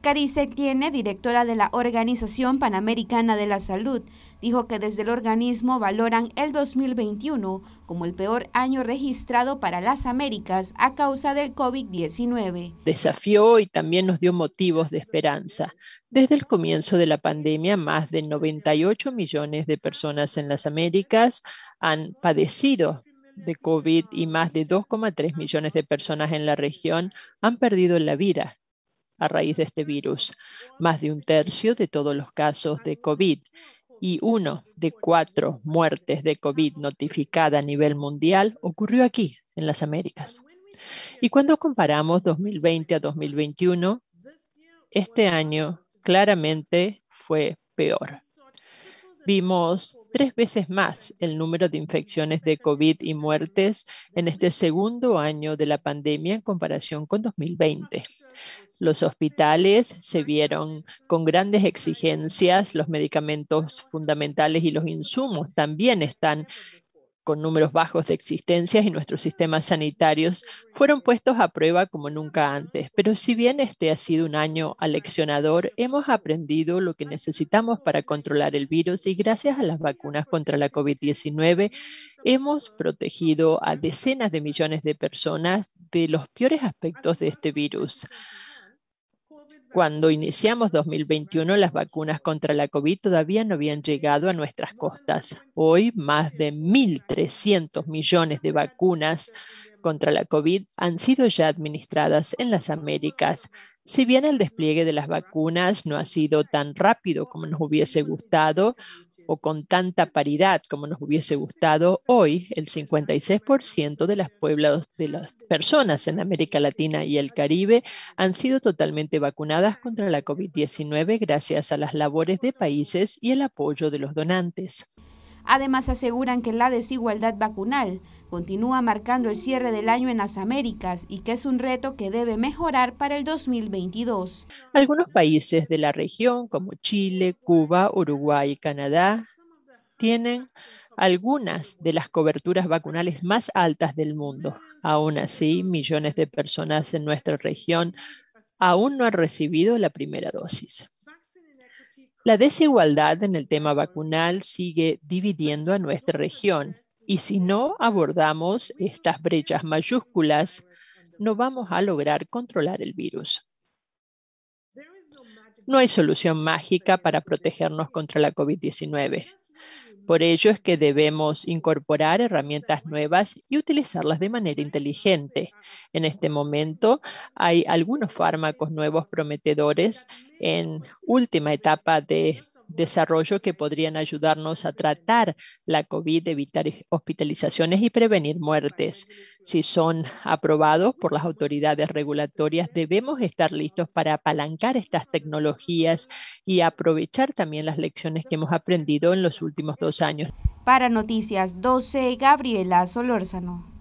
Carice tiene, directora de la Organización Panamericana de la Salud, dijo que desde el organismo valoran el 2021 como el peor año registrado para las Américas a causa del COVID-19. Desafió y también nos dio motivos de esperanza. Desde el comienzo de la pandemia, más de 98 millones de personas en las Américas han padecido de COVID y más de 2,3 millones de personas en la región han perdido la vida a raíz de este virus. Más de un tercio de todos los casos de COVID y uno de cuatro muertes de COVID notificada a nivel mundial ocurrió aquí, en las Américas. Y cuando comparamos 2020 a 2021, este año claramente fue peor. Vimos tres veces más el número de infecciones de COVID y muertes en este segundo año de la pandemia en comparación con 2020. Los hospitales se vieron con grandes exigencias, los medicamentos fundamentales y los insumos también están con números bajos de existencias y nuestros sistemas sanitarios fueron puestos a prueba como nunca antes. Pero si bien este ha sido un año aleccionador, hemos aprendido lo que necesitamos para controlar el virus y gracias a las vacunas contra la COVID-19 hemos protegido a decenas de millones de personas de los peores aspectos de este virus. Cuando iniciamos 2021, las vacunas contra la COVID todavía no habían llegado a nuestras costas. Hoy, más de 1.300 millones de vacunas contra la COVID han sido ya administradas en las Américas. Si bien el despliegue de las vacunas no ha sido tan rápido como nos hubiese gustado, o con tanta paridad como nos hubiese gustado, hoy el 56% de las pueblos de las personas en América Latina y el Caribe han sido totalmente vacunadas contra la COVID-19 gracias a las labores de países y el apoyo de los donantes. Además aseguran que la desigualdad vacunal continúa marcando el cierre del año en las Américas y que es un reto que debe mejorar para el 2022. Algunos países de la región, como Chile, Cuba, Uruguay y Canadá, tienen algunas de las coberturas vacunales más altas del mundo. Aún así, millones de personas en nuestra región aún no han recibido la primera dosis. La desigualdad en el tema vacunal sigue dividiendo a nuestra región y si no abordamos estas brechas mayúsculas, no vamos a lograr controlar el virus. No hay solución mágica para protegernos contra la COVID-19. Por ello es que debemos incorporar herramientas nuevas y utilizarlas de manera inteligente. En este momento hay algunos fármacos nuevos prometedores en última etapa de desarrollo que podrían ayudarnos a tratar la COVID, evitar hospitalizaciones y prevenir muertes. Si son aprobados por las autoridades regulatorias, debemos estar listos para apalancar estas tecnologías y aprovechar también las lecciones que hemos aprendido en los últimos dos años. Para Noticias 12, Gabriela Solórzano.